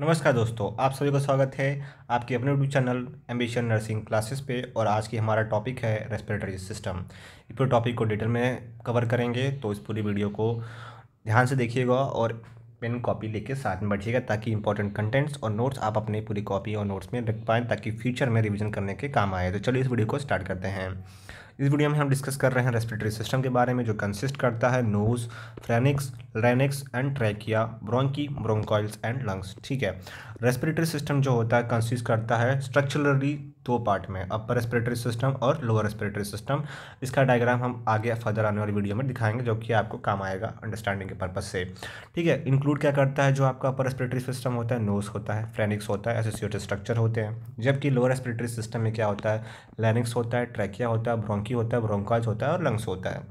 नमस्कार दोस्तों आप सभी का स्वागत है आपके अपने YouTube channel ambition nursing classes पे और आज की हमारा टॉपिक है रेस्पिरेटरी सिस्टम इस पूरे टॉपिक को डिटेल में कवर करेंगे तो इस पूरी वीडियो को ध्यान से देखिएगा और पेन कॉपी लेके साथ में बैठिएगा ताकि इंपॉर्टेंट कंटेंट्स और नोट्स आप अपनी पूरी कॉपी और नोट्स में रख पाएँ ताकि फ्यूचर में रिविजन करने के काम आए तो चलिए इस वीडियो को स्टार्ट करते हैं इस वीडियो में हम डिस्कस कर रहे हैं रेस्पिरेटरी सिस्टम के बारे में जो कंसिस्ट करता है nose pharynx larynx and trachea bronchi bronchioles and lungs ठीक है रेस्पिरेटरी सिस्टम जो होता है कंसिस्ट करता है स्ट्रक्चरली दो पार्ट में अपर रेस्पिरेटरी सिस्टम और लोअर रेस्पिरेटरी सिस्टम इसका डायग्राम हम आगे फर्दर आने वाली वीडियो में दिखाएंगे जो कि आपको काम आएगा अंडरस्टैंडिंग के पर्पज से ठीक है इंक्लूड क्या करता है जो आपका अपर रेस्पिरेटरी सिस्टम होता है नोस होता है फ्रेनिक्स होता है एसोसिएटेड स्ट्रक्चर होते हैं जबकि लोअर रेस्पिरेटरी सिस्टम में क्या होता है लैनिक्स होता है ट्रैकिया होता है ब्रोंकी ब्रोंकी होता है ब्रोंकाज होता है और लंग्स होता है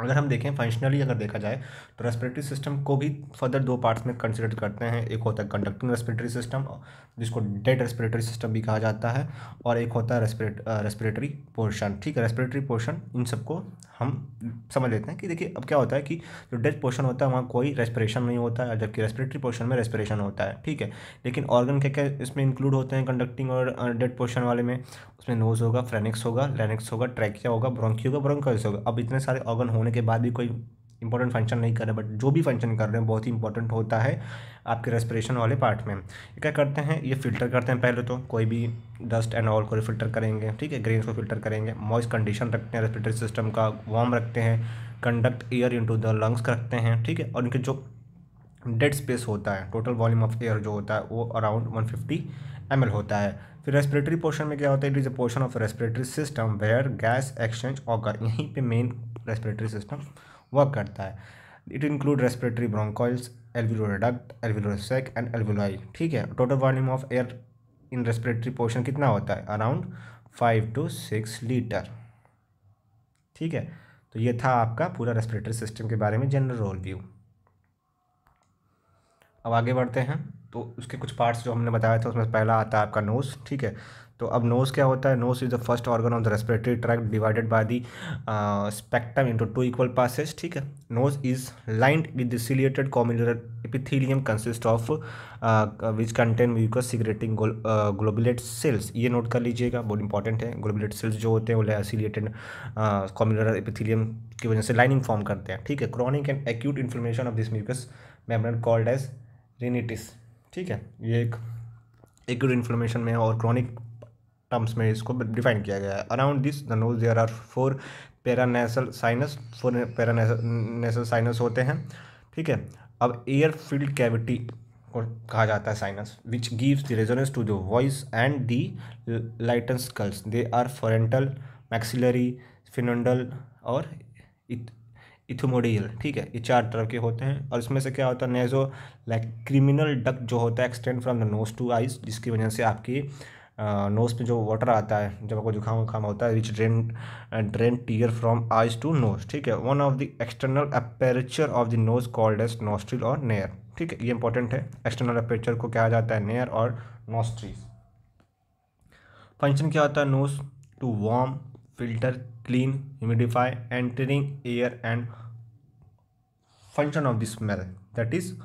अगर हम देखें फंक्शनली अगर देखा जाए तो रेस्पिरेटरी सिस्टम को भी फर्दर दो पार्ट्स में कंसिडर करते हैं एक होता है कंडक्टिंग रेस्पिरेटरी सिस्टम जिसको डेड रेस्पिरेटरी सिस्टम भी कहा जाता है और एक होता है रेस्पिरेट रेस्पिरेटरी पोर्शन ठीक है रेस्पिरेटरी पोर्शन इन सबको हम समझ लेते हैं कि देखिए अब क्या होता है कि जो डेड पोर्शन होता है वहाँ कोई रेस्पिरेशन नहीं होता है जबकि रेस्पिरेटरी पोर्शन में रेस्पिरेशन होता है ठीक है लेकिन ऑर्गन क्या क्या इसमें इंक्लूड होते हैं कंडक्टिंग और डेड पोर्शन वाले में उसमें नोज़ होगा फ्रेनिक्स होगा लेनिक्स होगा ट्रैकिया होगा ब्रोंकी होगा ब्रोंकस होगा अब इतने सारे ऑर्गन होने के बाद भी कोई इंपॉर्टेंट फंक्शन नहीं कर रहे बट जो भी फंक्शन कर रहे हैं बहुत ही इंपॉर्टेंट होता है आपके रेस्पिरेशन वाले पार्ट में क्या करते हैं ये फिल्टर करते हैं पहले तो कोई भी डस्ट एंड ऑल को फिल्टर करेंगे ठीक है ग्रेन्स को फिल्टर करेंगे मॉइस कंडीशन रखते हैं रेस्पिरेटरी सिस्टम का वार्म रखते हैं conduct air into the lungs रखते हैं ठीक है और उनके जो डेड स्पेस होता है टोटल वॉल्यूम ऑफ एयर जो होता है वो अराउंड वन फिफ्टी होता है फिर रेस्पिरेटरी पोर्शन में क्या होता है it is a portion of respiratory system where gas exchange occur यहीं पर मेन रेस्पिरेटरी सिस्टम वर्क करता है it include respiratory bronchioles alveolar duct sac and alveoli ठीक है total volume of air in respiratory portion कितना होता है around five to six litre ठीक है तो ये था आपका पूरा रेस्पिरेटरी सिस्टम के बारे में जनरल रोल व्यू अब आगे बढ़ते हैं तो उसके कुछ पार्ट्स जो हमने बताया था उसमें पहला आता है आपका नोज़ ठीक है तो अब नोज़ क्या होता है nose is the first organ of the respiratory tract divided by the spectrum into two equal passes ठीक है nose is lined with ciliated columnar epithelium consist of which contain mucus secreting goblet cells ये note कर लीजिएगा बहुत important है ग्लोबुलेट sales जो होते हैं वो सिलिएटेड कॉम्युलर एपिथीलियम की वजह से लाइनिंग फॉर्म करते हैं ठीक है chronic and acute inflammation of this mucus membrane called as rhinitis ठीक है ये एक एक्यूट इन्फ्लेमेशन में और क्रॉनिक टर्म्स में इसको डिफाइन किया गया है around this the nose there are four paranasal sinus four paranasal sinus होते हैं ठीक है अब एयर फील्ड कैविटी को कहा जाता है sinus which gives the resonance to the voice and the lighten skulls they are frontal maxillary sphenoidal और इथोमोडियल ठीक है ये चार तरह के होते हैं और इसमें से क्या होता है नेजो लाइक क्रिमिनल डक जो होता है extend from the nose to eyes जिसकी वजह से आपकी नोज़ पे जो वाटर आता है जब आपको जुकाम वुकाम होता है which drain drain tear from eyes to nose ठीक है one of the external aperture of the nose called as nostril और नेयर ठीक है ये इंपॉर्टेंट है एक्सटर्नल अपेरेचर को क्या जाता है नेयर और नोस्ट्रीज फंक्शन क्या होता है nose to warm filter clean humidify entering air and function of the smell that is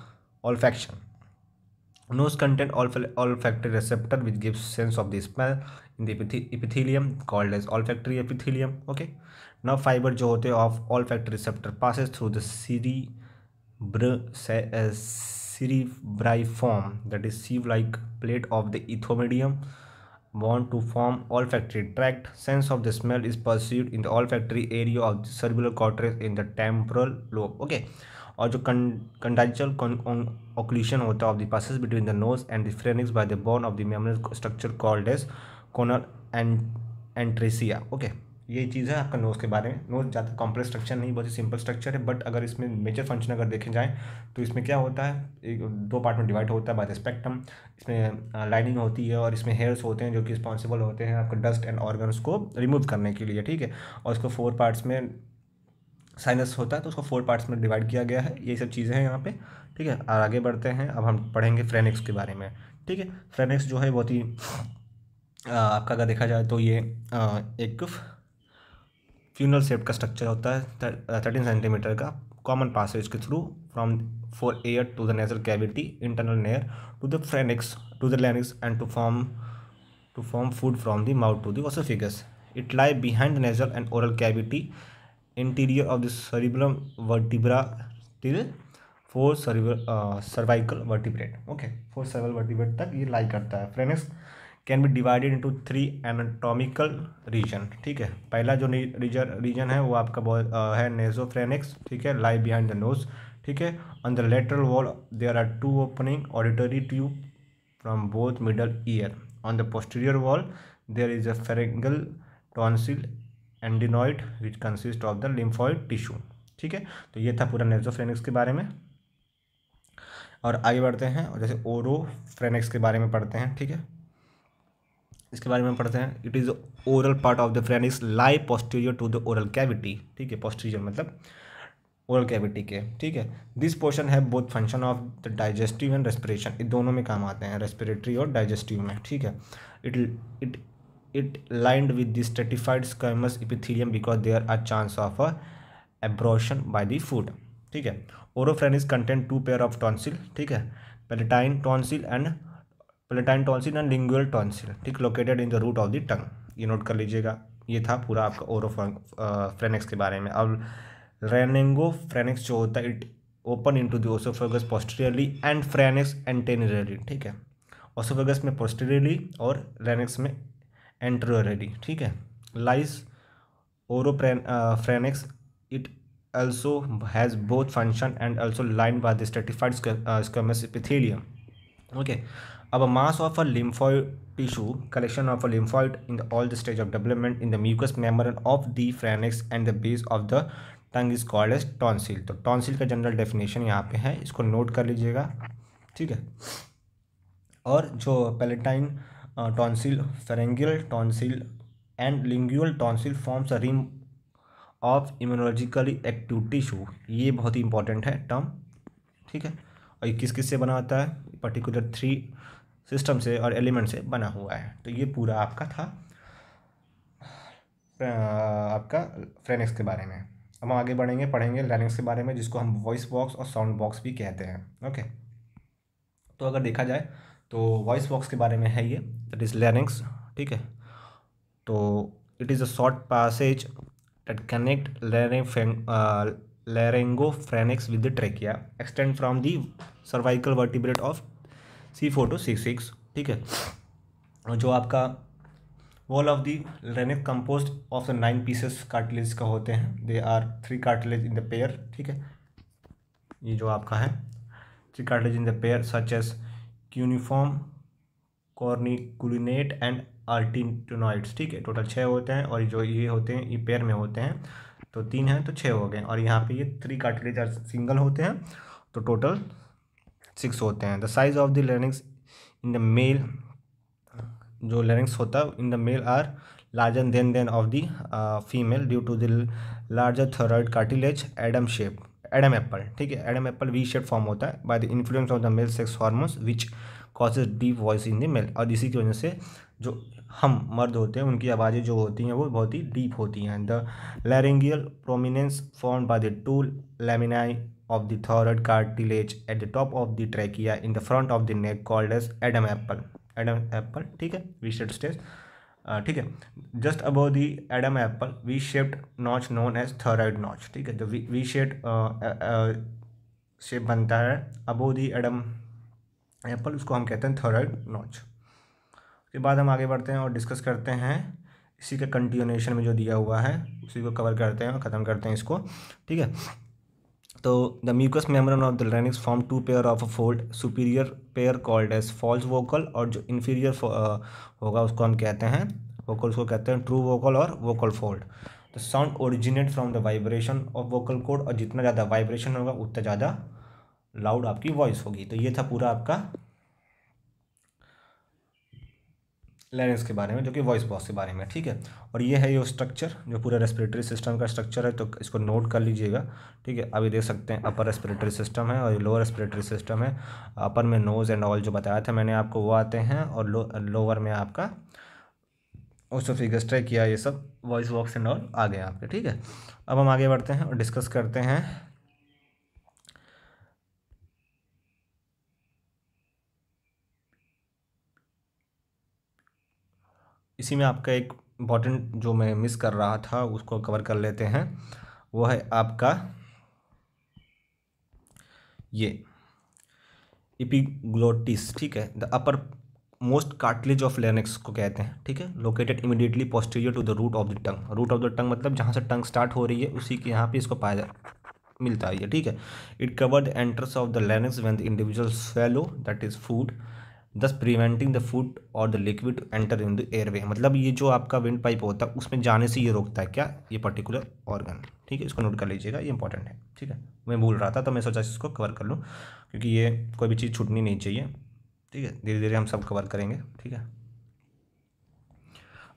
olfaction Nose contain olfactory receptor which gives sense of the smell in the epithelium called as olfactory epithelium. Okay. Now fiber जो of olfactory receptor passes through the cerebr uh, cerebriform that is sieve-like plate of the ethomedium want to form olfactory tract. Sense of the smell is perceived in the olfactory area of the cerebral cortex in the temporal lobe. Okay. और जो कंडाइचल occlusion होता है of the passes between the nose and the pharynx by the bone of the memory structure called as choanal and atresia okay ये चीज़ है आपका nose के बारे में नोज़ ज़्यादा कॉम्प्लेक्स स्ट्रक्चर नहीं बहुत ही सिंपल स्ट्रक्चर है बट अगर इसमें मेजर फंक्शन अगर देखे जाए तो इसमें क्या होता है एक दो पार्ट में डिवाइड होता है बाय द स्पेक्ट्रम इसमें लाइनिंग होती है और इसमें हेयर्स होते हैं जो कि रिस्पॉन्सिबल होते हैं आपके डस्ट एंड ऑर्गन्स को रिमूव करने के लिए ठीक है और इसको फोर पार्ट्स में साइनस होता है तो उसको फोर पार्ट्स में डिवाइड किया गया है ये सब चीज़ें हैं यहाँ पे ठीक है और आगे बढ़ते हैं अब हम पढ़ेंगे फ्रेनिक्स के बारे में ठीक है फ्रेनिक्स जो है बहुत ही आपका अगर देखा जाए तो ये आ, एक फ्यूनल सेप का स्ट्रक्चर होता है थर्टीन सेंटीमीटर का कॉमन पासेज के through from four air to the nature cavity internal near to the pharynx to the larynx and to form to form food from the mouth to the figures it lie behind nasal and oral cavity interior of the cerebrum vertebra till four cervical vertebrate okay four cervical vertebrate तक ये lie करता है pharynx can be divided into three anatomical reason ठीक है पहला जो reason reason है वो आपका बहुत uh, है नेजोफ्रेनिक्स ठीक है लाई बिहाइंड द नोज ठीक है on the lateral wall there are two opening auditory tube from both middle ear on the posterior wall there is a pharyngeal tonsil adenoid which consist of the lymphoid tissue ठीक है तो ये था पूरा नेजोफ्रेनिक्स के बारे में और आगे बढ़ते हैं और जैसे ओरोफ्रेनिक्स के बारे में पढ़ते हैं ठीक है इसके बारे में पढ़ते हैं it is oral part of the pharynx lie posterior to the oral cavity ठीक है पोस्टीरियर मतलब ओरल कैविटी के ठीक है दिस पोर्शन है both function of the digestive and respiration ये दोनों में काम आते हैं रेस्पिरेटरी और डाइजेस्टिव में ठीक है it it it lined with the stratified squamous epithelium because there are chance of a uh, abrasion by the food ठीक है oropharynx content two pair of tonsil ठीक है palatine tonsil and palatine tonsil and lingual tonsil ठीक located in the root of the tongue ये note कर लीजिएगा ये था पूरा आपका ओरोफ्रेनिक्स uh, के बारे में अब रेनेंगो फ्रेनिक्स जो होता है it open into the oesophagus posteriorly and pharynx anteriorly ठीक है ओसोफेगस में पोस्टीरियरली और रेनिक्स में एंट्रोरेडी ठीक है lies oropharynx it also has both function and also line by the stratified squamous epithelium अब mass of a lymphoid tissue collection of a lymphoid in all the stage of development in the mucous membrane of the pharynx and the base of the tongue is called as tonsil तो tonsil का general definition यहाँ पे है इसको note कर लीजिएगा ठीक है और जो palatine tonsil pharyngeal tonsil and lingual tonsil forms rim of immunologically active tissue ये बहुत ही इंपॉर्टेंट है टर्म ठीक है और ये किस किस से बना होता है पर्टिकुलर थ्री सिस्टम से और एलिमेंट से बना हुआ है तो ये पूरा आपका था आपका फ्रेनिक्स के बारे में हम आगे बढ़ेंगे पढ़ेंगे लैनिक्स के बारे में जिसको हम वॉइस बॉक्स और साउंड बॉक्स भी कहते हैं ओके तो अगर देखा जाए तो वॉइस बॉक्स के बारे में है ये दैट इज़ लैरिंग्स ठीक है तो it is a short passage pharynx with the trachea extend from the cervical vertebrate of C four to six six ठीक है जो आपका wall of the larynx compose of the nine pieces cartilage का होते हैं they are three cartilage in the pair ठीक है ये जो आपका है three cartilage in the pair such as cuneiform corniculate and arytenoids ठीक है टोटल छः होते हैं और जो ये होते हैं ये पेयर में होते हैं तो तीन हैं तो छः हो गए और यहाँ पे ये थ्री कार्टिलेज आर सिंगल होते हैं तो टोटल सिक्स होते हैं the size of the larynx in the male जो लर्निंग्स होता है in the male are larger than than of the female due to the larger thyroid cartilage Adam shape Adam apple ठीक है Adam apple V shape form होता है by the influence of the male sex hormones which causes deep voice in the male और इसी की वजह से जो हम मर्द होते हैं उनकी आवाज़ें जो होती हैं वो बहुत ही डीप होती हैं the laryngeal prominence form by the two laminae of the thyroid cartilage at the top of the trachea in the front of the neck called as Adam apple Adam apple ठीक है V shaped stage ठीक है just above the Adam apple V shaped notch known as thyroid notch ठीक है जो we we shade shape बनता है अबो the Adam Apple उसको हम कहते हैं थोराइड नॉच उसके बाद हम आगे बढ़ते हैं और डिस्कस करते हैं इसी के कंटिन्यूशन में जो दिया हुआ है उसी को कवर करते हैं और ख़त्म करते हैं इसको ठीक है तो the mucous membrane of the larynx form two pair of a fold superior pair called as false vocal और जो इन्फीरियर होगा उसको हम कहते हैं वोकल उसको कहते हैं ट्रू वोकल और vocal fold the sound originate from the vibration of vocal cord और जितना ज़्यादा वाइब्रेशन होगा उतना ज़्यादा लाउड आपकी वॉइस होगी तो ये था पूरा आपका लैरेंस के बारे में जो कि वॉइस बॉक्स के बारे में ठीक है और ये है ये स्ट्रक्चर जो पूरा रेस्पिरेटरी सिस्टम का स्ट्रक्चर है तो इसको नोट कर लीजिएगा ठीक है अभी देख सकते हैं अपर रेस्पिरेटरी सिस्टम है और लोअर रेस्पिरेटरी सिस्टम है अपर में नोज़ एंड ऑल जो बताया था मैंने आपको वो आते हैं और लो, लोअर में आपका ओसोफिगस्ट्रा किया ये सब वॉइस बॉक्स एंड ऑल आ गए आपके ठीक है अब हम आगे बढ़ते हैं और डिस्कस करते हैं इसी में आपका एक इम्पॉर्टेंट जो मैं मिस कर रहा था उसको कवर कर लेते हैं वो है आपका ये इपिग्लोटिस ठीक है the uppermost cartilage of larynx को कहते हैं ठीक है located immediately posterior to the root of the tongue root of the tongue मतलब जहाँ से टंग स्टार्ट हो रही है उसी के यहाँ पे इसको पाया जा मिलता है ठीक है it cover the entrance of the larynx when the individual swallow that is food thus preventing the food और the liquid enter in the airway मतलब ये जो आपका विंड पाइप होता है उसमें जाने से ये रोकता है क्या ये पर्टिकुलर ऑर्गन ठीक है इसको नोट कर लीजिएगा ये इंपॉर्टेंट है ठीक है मैं भूल रहा था तो मैं सोचा इसको कवर कर लूँ क्योंकि ये कोई भी चीज़ छूटनी नहीं चाहिए ठीक है धीरे धीरे हम सब कवर करेंगे ठीक है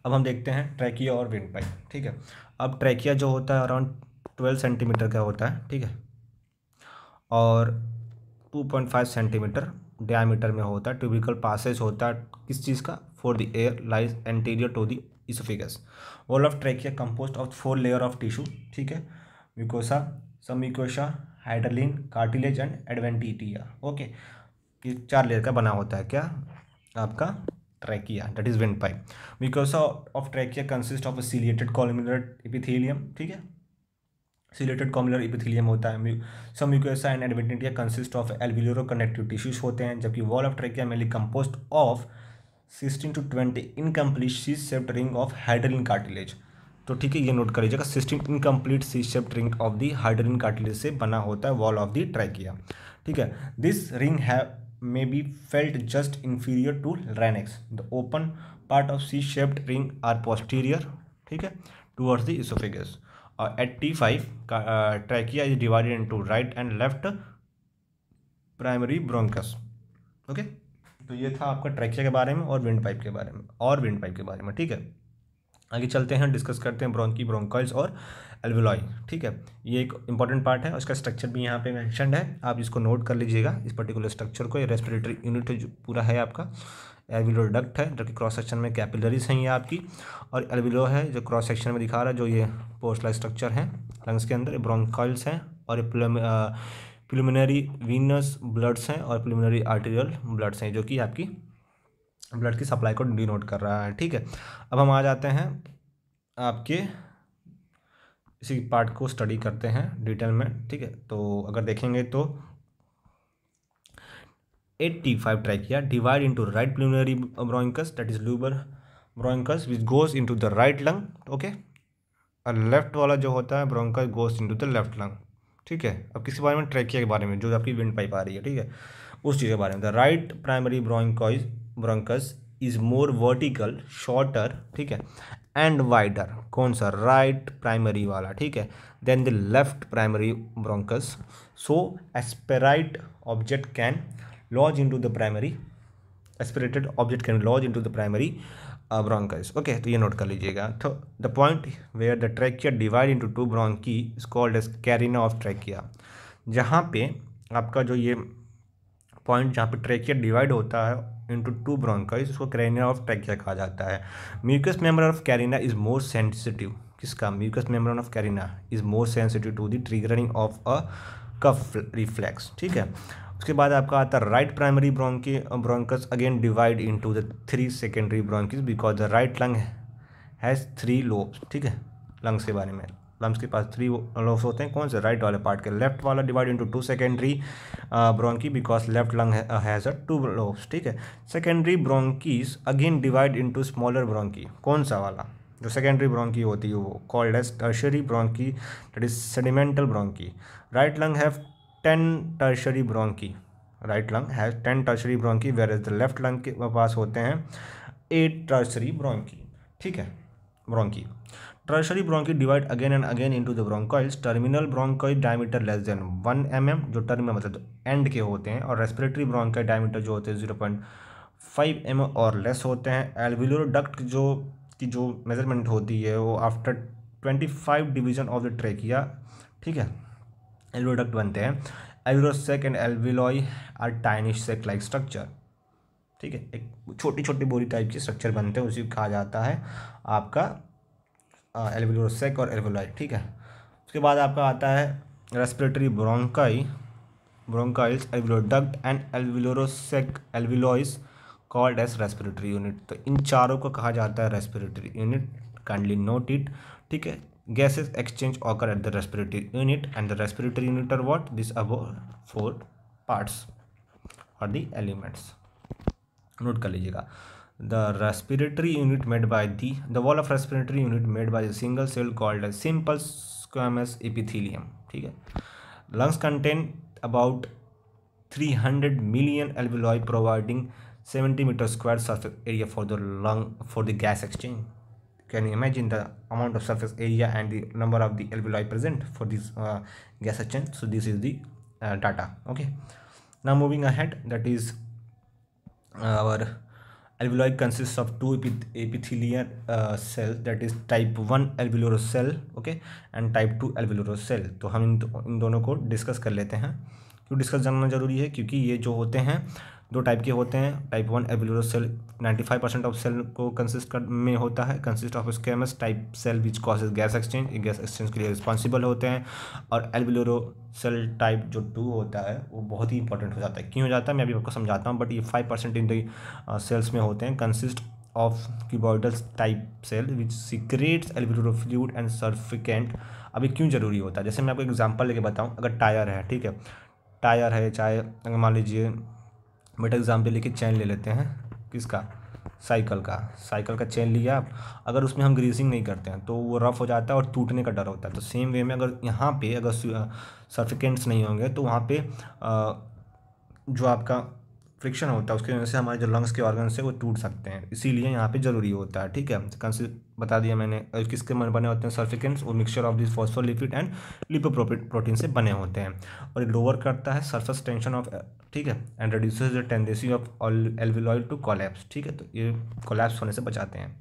अब हम देखते हैं ट्रैकिया और विंड पाइप ठीक है अब ट्रैकिया जो होता है अराउंड ट्वेल्व सेंटीमीटर का होता है ठीक है और two point five centimetre diameter में होता है ट्यूबिकल पासेज होता है किस चीज़ का for the air lies anterior to the oesophagus wall of trachea composed of four layer of tissue ठीक है mucosa submucosa hyaline cartilage and adventitia okay ये चार लेयर का बना होता है क्या आपका trachea that is windpipe mucosa of trachea consist of ciliated columnar epithelium ठीक है सिलेटेड कॉमुलर इपिथिलियम होता है submucosa and adventitia consist of areolar connective tissues होते हैं जबकि wall of trachea mainly composed of sixteen to twenty incomplete C shaped ring of hyaline cartilage तो ठीक है ये नोट कर लीजिएगा system incomplete C shaped ring of the hyaline cartilage से बना होता है वॉल ऑफ दी ट्रैकिया ठीक है दिस रिंग है may be felt just inferior to larynx the open part of C shaped ring are posterior ठीक है towards the oesophagus और एट टी फाइव का trachea is divided into right and left primary bronchus okay तो ये था आपका trachea के बारे में और विंड पाइप के बारे में और विंड पाइप के बारे में ठीक है आगे चलते हैं डिस्कस करते हैं ब्रोंकी ब्रोंकॉइल्स और एल्वलॉय ठीक है ये एक इंपॉर्टेंट पार्ट है उसका स्ट्रक्चर भी यहाँ पे मैंशनड है आप इसको नोट कर लीजिएगा इस पर्टिकुलर स्ट्रक्चर को ये रेस्पिरेटरी यूनिट पूरा है आपका एलविलो डक्ट है जो कि क्रॉस सेक्शन में कैपिलरीज हैं ये आपकी और एलविलो है जो क्रॉस सेक्शन में दिखा रहा है जो ये पोस्टला स्ट्रक्चर है लंग्स के अंदर ब्रोंकाइल्स हैं और ये वीनस ब्लड्स हैं और प्लूमिनरी आर्टेरियल ब्लड्स हैं जो कि आपकी ब्लड की सप्लाई को डिनोट कर रहा है ठीक है अब हम आ जाते हैं आपके इसी पार्ट को स्टडी करते हैं डिटेल में ठीक है तो अगर देखेंगे तो 85 trachea divide into right pulmonary bronchus that is lubar bronchus which goes into the right lung okay और लेफ्ट वाला जो होता है bronchus goes into the left lung ठीक है अब किसी बारे में ट्रैकिया के बारे में जो आपकी विंड पाइप आ रही है ठीक है उस चीज़ के बारे में the right primary bronchi bronchus is more vertical shorter ठीक है एंड वाइडर कौन सा राइट प्राइमरी वाला ठीक है then the left primary bronchus so aspirate object can lodge into the primary aspirated object can lodge into the primary uh, bronchus okay तो ये note कर लीजिएगा तो the point where the trachea divide into two bronchi is called as carina of trachea जहाँ पे आपका जो ये पॉइंट जहाँ पे ट्रेकिया डिवाइड होता है इंटू टू ब्रोंकाइज उसको कैरिना ऑफ ट्रैकिया कहा जाता है mucous membrane of carina is more sensitive किसका mucous membrane of carina is more sensitive to the triggering of a cough reflex ठीक है उसके बाद आपका आता है right primary bronchi bronchus again divide into the three secondary bronchi because the right lung has three lobes ठीक है lungs के बारे में लंग्स के पास थ्री लोब्स होते हैं कौन से राइट वाले पार्ट के लेफ्ट वाला divide into two secondary bronchi because left lung has a two lobes ठीक है secondary bronchi again divide into smaller bronchi कौन सा वाला जो सेकेंडरी ब्रोंकी होती है वो called as tertiary bronchi that is segmental bronchi right lung have ten tertiary bronchi right lung has ten tertiary bronchi whereas the left lung के पास होते हैं एट टर्शरी ब्रोंकी ठीक है bronchi tertiary bronchi divide again and again into the bronchioles terminal bronchiole diameter less than one M M जो terminal मतलब end के होते हैं और रेस्पिरेटरी ब्रोंकाइल डायमीटर जो होते हैं जीरो पॉइंट फाइव एम और लेस होते हैं एल्विलोर डक्ट जो की जो मेजरमेंट होती है वो after twenty five division of the trachea ठीक है प्रोडक्ट बनते हैं alveolar sac and alveoli are tiny sac like structure ठीक है एक छोटी छोटी बोरी टाइप के स्ट्रक्चर बनते हैं उसी को कहा जाता है आपका एल्विलोसेक और एल्विलॉय ठीक है उसके बाद आपका आता है respiratory bronchi bronchioles alveolar duct and alveolar sac alveoli called as respiratory unit तो इन चारों को कहा जाता है respiratory unit kindly note it ठीक है gases exchange occur at the respiratory unit and the respiratory unit are what these above four parts or the elements Note, कर लीजिएगा the respiratory unit the the the the wall of respiratory unit made by the single cell called simple squamous epithelium lungs contain about 300 million alveoli providing 70 meter square surface area for the lung for the gas exchange Can you imagine the amount of surface area and the number of the alveoli present for this uh, gas action? So this is the uh, data. Okay. Now moving ahead, that is our alveoli consists of two epithelial uh, cells that is type 1 alveolar cell okay and type 2 alveolar cell तो हम इन, दो, इन दोनों को discuss कर लेते हैं क्यों discuss जानना जरूरी है क्योंकि ये जो दो टाइप के होते हैं type one alveolar cell 95 percent of cell को कंसिस्ट कर, में होता है consist of squamous type cell which causes gas exchange gas exchange के लिए रिस्पॉन्सिबल होते हैं और एलबिलोरो सेल टाइप जो टू होता है वो बहुत ही इंपॉर्टेंट हो जाता है क्यों हो जाता है मैं अभी आपको समझाता हूँ बट ये five percent in the cells uh, में होते हैं consist of cuboidal type cell which secretes एल्बिडोरो फ्लूड एंड सर्फिकेंट अभी क्यों ज़रूरी होता है जैसे मैं आपको एग्जाम्पल लेके बताऊँ अगर टायर है ठीक है टायर है चाहे अगर मान लीजिए बेटा एग्ज़ाम्पल लेके चैन ले लेते हैं किसका साइकिल का साइकिल का चैन लिया अगर उसमें हम ग्रीसिंग नहीं करते हैं तो वो रफ़ हो जाता है और टूटने का डर होता है तो सेम वे में अगर यहाँ पे अगर सर्फिकेंट्स नहीं होंगे तो वहाँ पे जो आपका फ्रिक्शन होता है उसकी वजह से हमारे जो लंग्स के ऑर्गन है वो टूट सकते हैं इसीलिए यहाँ पे ज़रूरी होता है ठीक है बता दिया मैंने किसके मन बने होते हैं सर्फिकेंट्स और mixture of this phospholipid and lipoprotein से बने होते हैं और लोअर करता है सरफेस टेंशन ऑफ ठीक है and reduce the tendency of alveoli to collapse ठीक है तो ये कोलैप्स होने से बचाते हैं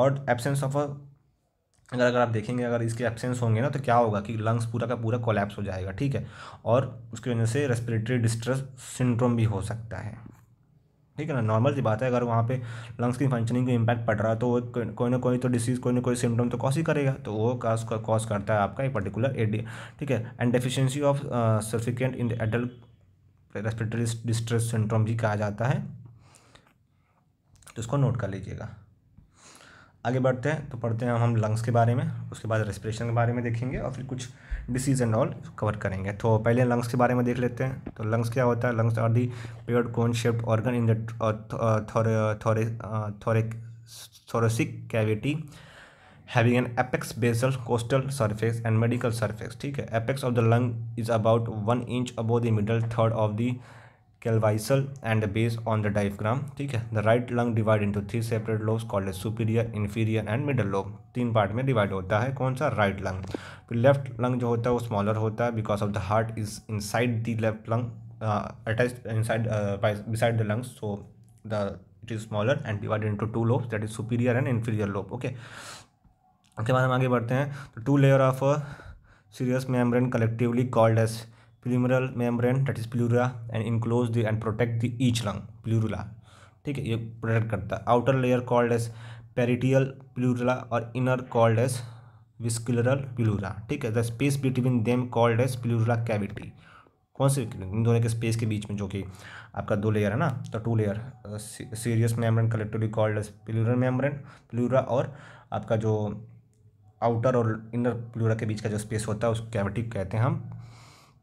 और एबसेंस ऑफ अगर अगर आप देखेंगे अगर इसके एब्सेंस होंगे ना तो क्या होगा कि लंग्स पूरा का पूरा कोलैप्स हो जाएगा ठीक है और उसकी वजह से रेस्पिरेटरी डिस्ट्रेस सिंड्रोम भी हो सकता है ठीक है ना नॉर्मल सी बात है अगर वहाँ पे लंग्स की फंक्शनिंग को इम्पैक्ट पड़ रहा है तो वो कोई ना कोई तो डिसीज़ कोई ना कोई सिम्टम तो कॉज ही करेगा तो वो कॉज कॉज करता है आपका एक पर्टिकुलर एडी ठीक है and deficiency of surfactant in adult respiratory distress syndrome भी कहा जाता है तो इसको नोट कर लीजिएगा आगे बढ़ते हैं तो पढ़ते हैं हम लंग्स के बारे में उसके बाद रेस्पिरेशन के बारे में देखेंगे और फिर कुछ डिसीज एंड ऑल कवर करेंगे तो पहले लंग्स के बारे में देख लेते हैं तो लंग्स क्या होता है lungs are the paired cone shaped organ in the cavity having an apex basal costal surface and medical surface ठीक है apex of the lung is about one inch above the middle third of the clavicle and base on the diaphragm ठीक है the right lung divide into three separate lobes called superior inferior and middle lobe तीन part में divide होता है कौन सा right lung फिर left lung जो होता है वो स्मॉलर होता है because of the heart is inside the left lung attach side beside the lungs so the it is smaller and divide into two lobes that is superior and inferior lobe okay उसके बाद हम आगे बढ़ते हैं तो two layer of serous membrane collectively called as pleural membrane that is pleura and enclose the and protect the each lung pleura ठीक है ये प्रोटेक्ट करता है outer layer called as parietal pleura और inner called as visceral pleura ठीक है the space between them called as pleural cavity कौन से इन दोनों के स्पेस के बीच में जो कि आपका दो लेयर है ना तो two layer serous membrane collectively called as pleural membrane pleura और आपका जो आउटर और इनर प्लूरा के बीच का जो स्पेस होता है उस कैविटी कहते हैं हम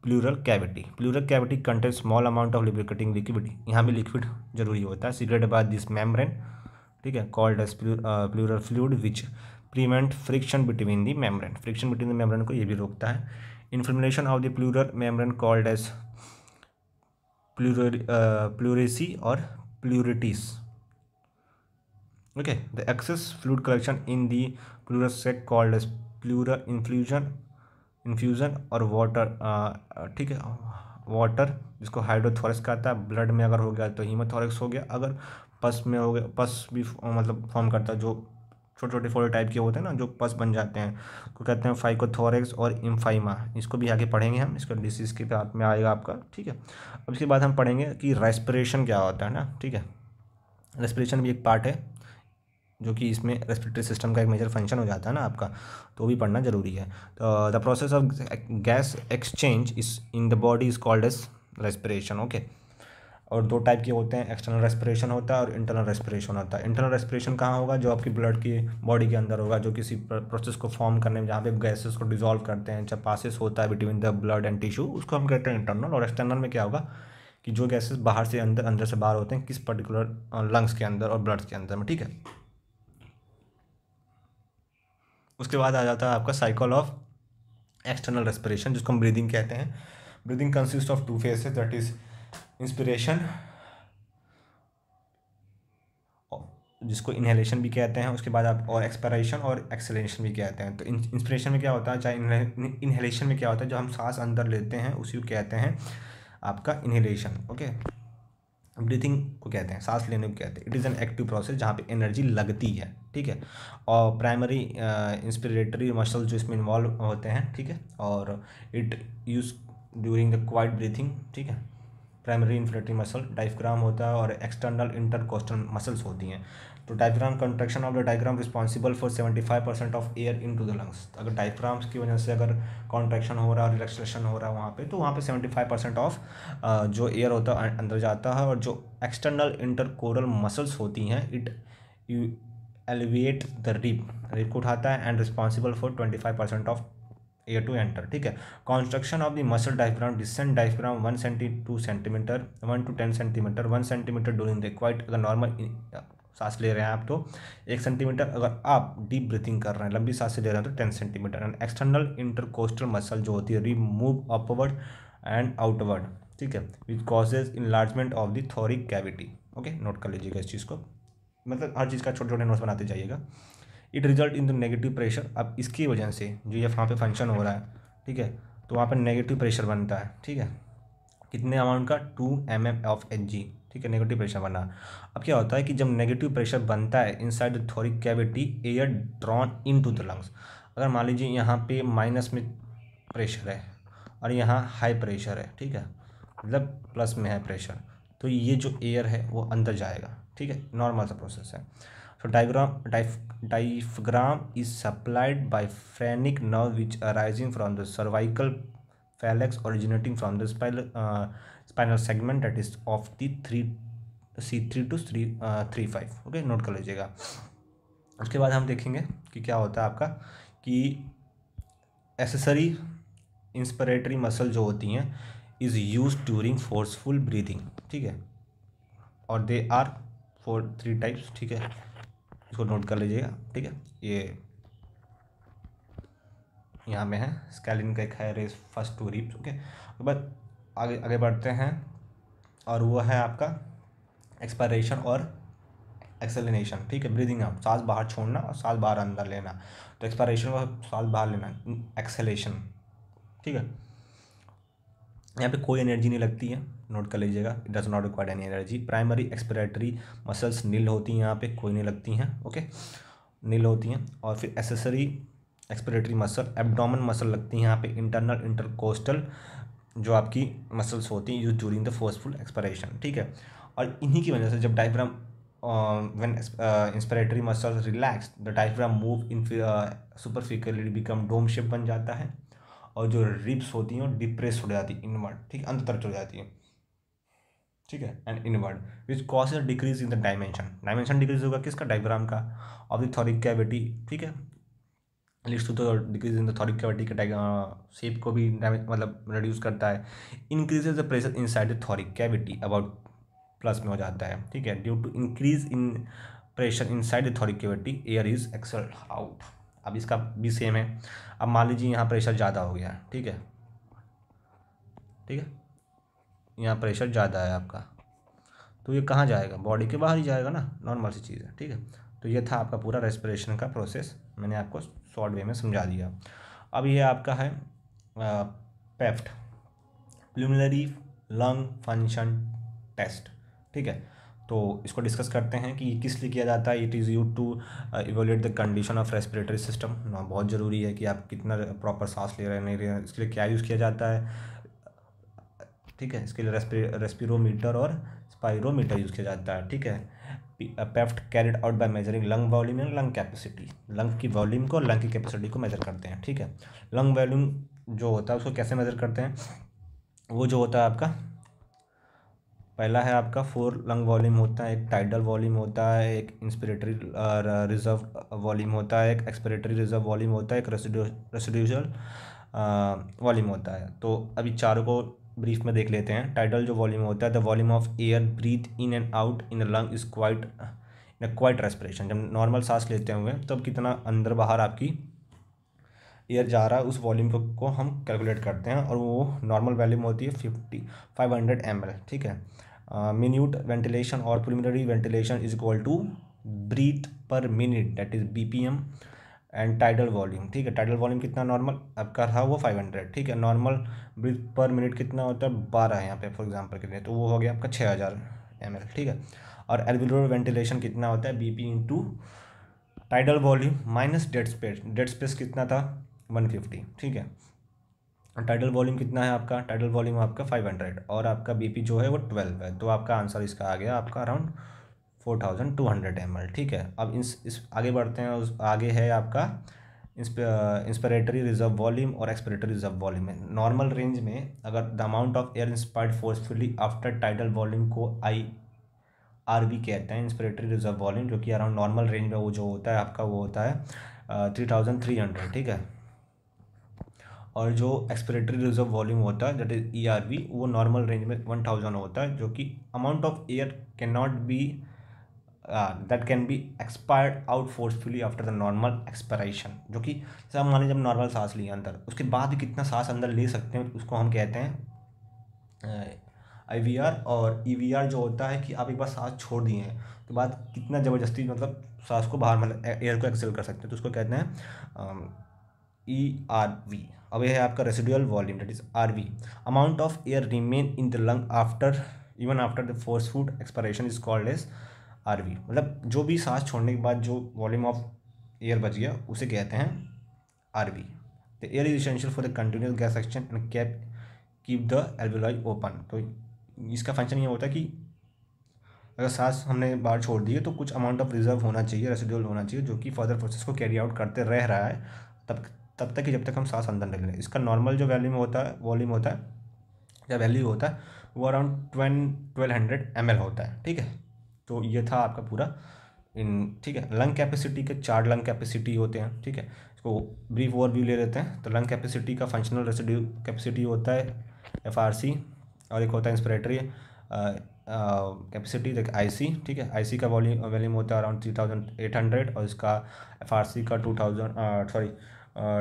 pleural cavity pleural cavity contain small amount of lubricating liquid यहाँ भी लिक्विड जरूरी होता है सिगरेट बाद दिस मेम्ब्रेन ठीक है called as pleural fluid which prevent friction between the membrane friction between the membrane को ये भी रोकता है inflammation of the pleural membrane called as pleura pleurisy और pleuritis okay the excess fluid collection in the pleural sac called as pleural effusion effusion और water ठीक है water जिसको हाइड्रोथोरिक्स कहता है ब्लड में अगर हो गया तो हीमोथोरिक्स हो गया अगर पस में हो गया पस भी मतलब फॉर्म करता है जो छोटे छोटे फोड़े टाइप के होते हैं ना जो पस बन जाते हैं को कहते हैं फाइकोथोरिक्स और इम्फाइमा इसको भी आगे पढ़ेंगे हम इसका डिसीज़ के साथ में आएगा आपका ठीक है अब इसके बाद हम पढ़ेंगे कि रेस्परेशन क्या होता है ना ठीक है रेस्परेशन भी एक पार्ट है जो कि इसमें रेस्पिरेटरी सिस्टम का एक मेजर फंक्शन हो जाता है ना आपका तो भी पढ़ना जरूरी है तो the process of gas exchange is in the body is called as respiration okay और दो टाइप के होते हैं एक्सटर्नल रेस्पिरेशन होता है और इंटरनल रेस्पिरेशन होता है इंटरनल रेस्पिरेशन कहाँ होगा जो आपकी ब्लड की बॉडी के अंदर होगा जो किसी प्रोसेस को फॉर्म करने में जहाँ पे गैसेस को डिजॉल्व करते हैं जब पासिस होता है between the blood and tissue उसको हम कहते हैं इंटरनल और एक्सटर्नल में क्या होगा कि जो गैसेस बाहर से अंदर अंदर से बाहर होते हैं किस पर्टिकुलर लंग्स के अंदर और ब्लड के अंदर में ठीक है उसके बाद आ जाता है आपका साइकिल ऑफ एक्सटर्नल रेस्पिरेशन जिसको हम ब्रीदिंग कहते हैं breathing consist of two phases that is inspiration जिसको इन्हेलेशन भी कहते हैं उसके बाद आप और एक्सपायरेशन और एक्सेलेशन भी कहते हैं तो इंस्पिरेशन में क्या होता है चाहे इन्हेलेशन में क्या होता है जो हम सांस अंदर लेते हैं उसी को कहते हैं आपका इन्हेलेशन ओके ब्रीथिंग को कहते हैं सांस लेने को कहते हैं it is an active process जहाँ पे एनर्जी लगती है ठीक है और प्राइमरी इंस्पिरेटरी मसल जो इसमें इन्वॉल्व होते हैं ठीक है और it use during the quiet breathing ठीक है प्राइमरी इन्फ्लेटरी मसल डाइफ्राम होता है और एक्सटर्नल इंटरकोस्टल मसल्स होती हैं तो diaphragm contraction of the diagram responsible for seventy five percent of air into the lungs अगर डायफ्राम की वजह से अगर कॉन्ट्रेक्शन हो रहा है रिलैक्सेशन हो रहा है वहाँ पे तो वहाँ पे सेवेंटी फाइव परसेंट ऑफ जो एयर होता है अं, अंदर जाता है और जो एक्सटर्नल इंटरकोरल मसल्स होती हैं it you elevate the rib rib को उठाता है and responsible for twenty five percent of air to enter ठीक है construction of the muscle diaphragm descent diaphragm one centi two centimeter one two ten centimeter one centimeter during the quiet अगर normal सांस ले रहे हैं आप तो एक सेंटीमीटर अगर आप डीप ब्रीथिंग कर रहे हैं लंबी सांस ले रहे हैं तो ten centimeter and external intercostal muscle जो होती है री मूव अपवर्ड एंड आउटवर्ड ठीक है which causes enlargement of the thoracic cavity okay note कर लीजिएगा इस चीज़ को मतलब हर चीज़ का छोटे छोटे नोट्स बनाते जाइएगा it result in the negative pressure अब इसकी वजह से जो ये वहाँ पे फंक्शन हो रहा है ठीक है तो वहाँ पे नेगेटिव प्रेशर बनता है ठीक है कितने अमाउंट का two M M of H G ठीक है नेगेटिव प्रेशर बना अब क्या होता है कि जब नेगेटिव प्रेशर बनता है inside side thoracic cavity air drawn in the lungs अगर मान लीजिए यहाँ पे माइनस में प्रेशर है और यहाँ हाई प्रेशर है ठीक है मतलब प्लस में है प्रेशर तो ये जो एयर है वो अंदर जाएगा ठीक है नॉर्मल सा प्रोसेस है so डाइग्राम डाइफ diaphragm is supplied by phrenic nerve which arising from the cervical plexus originating from the spinal spinal segment that is of the three C three two three three five okay note कर लीजिएगा उसके बाद हम देखेंगे कि क्या होता है आपका कि एसेसरी इंस्परेटरी मसल जो होती हैं is use during forceful breathing ठीक है और they are four three types ठीक है इसको नोट कर लीजिएगा ठीक है ये यहाँ में है स्कैलिन का एक है raise first two ribs okay but आगे आगे बढ़ते हैं और वो है आपका एक्सपायरेशन और एक्सेलिनेशन ठीक है ब्रीदिंग आउट सांस बाहर छोड़ना और सांस बाहर अंदर लेना तो एक्सपायरेशन और सांस बाहर लेना एक्सेलेशन ठीक है यहाँ पे कोई एनर्जी नहीं लगती है नोट कर लीजिएगा it does not require any energy primary expiratory muscles nil होती हैं यहाँ पे कोई नहीं लगती हैं ओके नील होती हैं और फिर accessory expiratory muscle abdomen muscle लगती हैं यहाँ पे इंटरनल इंटरकोस्टल जो आपकी मसल्स होती हैं use during the forceful expiration ठीक है और इन्हीं की वजह से जब diaphragm when uh, muscle relax the the move in superficially become dome shape बन जाता है और जो रिब्स होती हैं वो डिप्रेस हो जाती है इनवर्ड ठीक है अंतर चल जाती है ठीक है and inward which cause decrease in the dimension dimension decrease होगा किसका डायग्राम का ऑफ द थॉरिक कैविटी ठीक है लिस्ट to decrease in thoracic cavity का शेप को भी मतलब रिड्यूस करता है increase the pressure in the thoracic cavity about plus में हो जाता है ठीक है due to increase in pressure side the thoracic cavity air is exhale out अब इसका भी सेम है अब मान लीजिए यहाँ प्रेशर ज़्यादा हो गया ठीक है ठीक है यहाँ प्रेशर ज़्यादा है आपका तो ये कहाँ जाएगा बॉडी के बाहर ही जाएगा ना नॉर्मल सी चीज़ है ठीक है तो ये था आपका पूरा रेस्पिरेशन का प्रोसेस मैंने आपको शॉर्ट वे में समझा दिया अब ये आपका है PFT pulmonary lung function test ठीक है तो इसको डिस्कस करते हैं कि ये किस लिए किया जाता है it is use to evaluate the condition of respiratory system बहुत ज़रूरी है कि आप कितना प्रॉपर सांस ले रहे हैं नहीं रहे हैं इसके लिए क्या यूज़ किया जाता है ठीक है इसके लिए रेस्पिरोमीटर और स्पायरोमीटर यूज़ किया जाता है ठीक है PFT carried out by measuring lung volume and lung capacity lung की वॉल्यूम को लंग की कैपेसिटी को मेजर करते हैं ठीक है लंग वॉल्यूम जो होता है उसको कैसे मेजर करते हैं वो जो होता है आपका पहला है आपका फोर लंग वॉल्यूम होता है एक टाइडल वॉल्यूम होता है एक इंस्पिरेटरी रिजर्व वॉल्यूम होता है एक एक्सपिरेटरी रिजर्व वॉल्यूम होता है एक रेसिड्यूशल वॉल्यूम होता है तो अभी चारों को ब्रीफ में देख लेते हैं टाइटल जो वॉल्यूम होता है the volume of air breath in and out in the lung is quiet in quiet respiration जब नॉर्मल सांस लेते हुए तब कितना अंदर बाहर आपकी एयर जा रहा है उस वॉल्यूम को हम कैलकुलेट करते हैं और वो नॉर्मल वॉल्यूम होती है fifty five hundred M L ठीक है मिन्यूट वेंटिलेशन और preliminary ventilation is equal to breath per minute that is B P M and tidal volume ठीक है टाइडल वॉल्यूम कितना नॉर्मल आपका रहा वो फाइव हंड्रेड ठीक है नॉर्मल ब्रिथ पर मिनट कितना होता है बारह यहाँ पे फॉर एग्जांपल के लिए तो वो हो गया आपका छः हज़ार एम ठीक है और एल्विलोर वेंटिलेशन कितना होता है B P to tidal volume minus dead space dead space कितना था वन फिफ्टी ठीक है टाइडल वॉल्यूम कितना है आपका टाइटल वॉल्यूम आपका फाइव हंड्रेड और आपका बी जो है वो ट्वेल्व है तो आपका आंसर इसका आ गया आपका around four thousand to hundred M L ठीक है अब इस, इस आगे बढ़ते हैं उस आगे है आपका इंस्पिरेटरी रिजर्व वॉल्यूम और एक्सपिरेटरी रिजर्व वॉल्यूम में नॉर्मल रेंज में अगर the amount of air inspired forcefully after tidal volume को आई आर वी कहते हैं इंस्पिरेटरी रिजर्व वॉल्यूम जो कि अराउंड नॉर्मल रेंज में वो जो होता है आपका वो होता है थ्री थाउजेंड थ्री हंड्रेड ठीक है और जो एक्सपिरेटरी रिजर्व वॉल्यूम होता है that is E R V वो नॉर्मल रेंज में वन थाउजेंड होता है जो कि amount of air can not be uh, that can be expired out forcefully after the normal expiration जो कि जैसे हम माने जब नॉर्मल सांस लिए अंदर उसके बाद भी कितना सांस अंदर ले सकते हैं उसको हम कहते हैं आई वी आर और ई वी आर जो होता है कि आप एक बार सांस छोड़ दिए हैं तो बाद कितना ज़बरदस्ती मतलब सांस को बाहर मतलब एयर को एक्सेल कर सकते हैं तो उसको कहते हैं ई आर वी अब यह है आपका residual volume that is R V amount of air remain in the lung after even after the forced expiration is called as R V मतलब जो भी सांस छोड़ने के बाद जो वॉल्यूम ऑफ एयर बच गया उसे कहते हैं R V the air is essential for the continuous gas exchange and cap keep the alveoli open तो इसका फंक्शन ये होता है कि अगर सांस हमने बाहर छोड़ दी है तो कुछ अमाउंट ऑफ रिजर्व होना चाहिए रेसिड्यूल होना चाहिए जो कि फर्दर प्रोसेस को कैरी आउट करते रह रहा है तब तब तक कि जब तक हम सांस अंदर निकलें इसका नॉर्मल जो वैल्यूम होता है वॉल्यूम होता है या वैल्यू होता है वो around twelve twelve hundred M L होता है ठीक है तो ये था आपका पूरा इन ठीक है लंग कैपेसिटी के चार लंग कैपेसिटी होते हैं ठीक है इसको ब्रीफ ओवरव्यू ले लेते हैं तो लंग कैपेसिटी का फंक्शनल रेसिड्यू कैपेसिटी होता है एफ और एक होता है इंस्परेटरी कैपेसिटी देख आईसी ठीक है आईसी का वॉल्यूम वॉल्यूम होता है around three thousand eight hundred और इसका एफ का two thousand sorry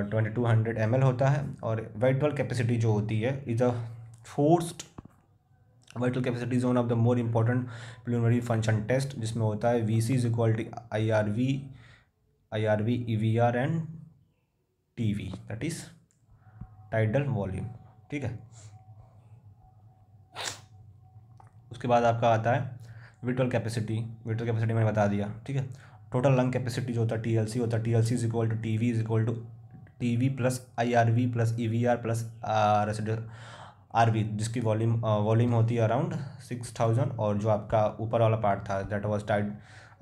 twenty two hundred M होता है और वेट बॉल कैपेसिटी जो होती है is a forced vital capacity is one of the more important pulmonary function test जिसमें होता है V C is equal to I R V I R V E V R and T V that is tidal volume ठीक है उसके बाद आपका आता है विटल कैपेसिटी विटल कैपेसिटी मैंने बता दिया ठीक है टोटल लंग कैपेसिटी जो होता है टी एल सी होता है T L C is equal to T V is equal to T V plus I R V plus E V R plus R V जिसकी वॉल्यूम वॉल्यूम होती है around six thousand और जो आपका ऊपर वाला पार्ट था that was tide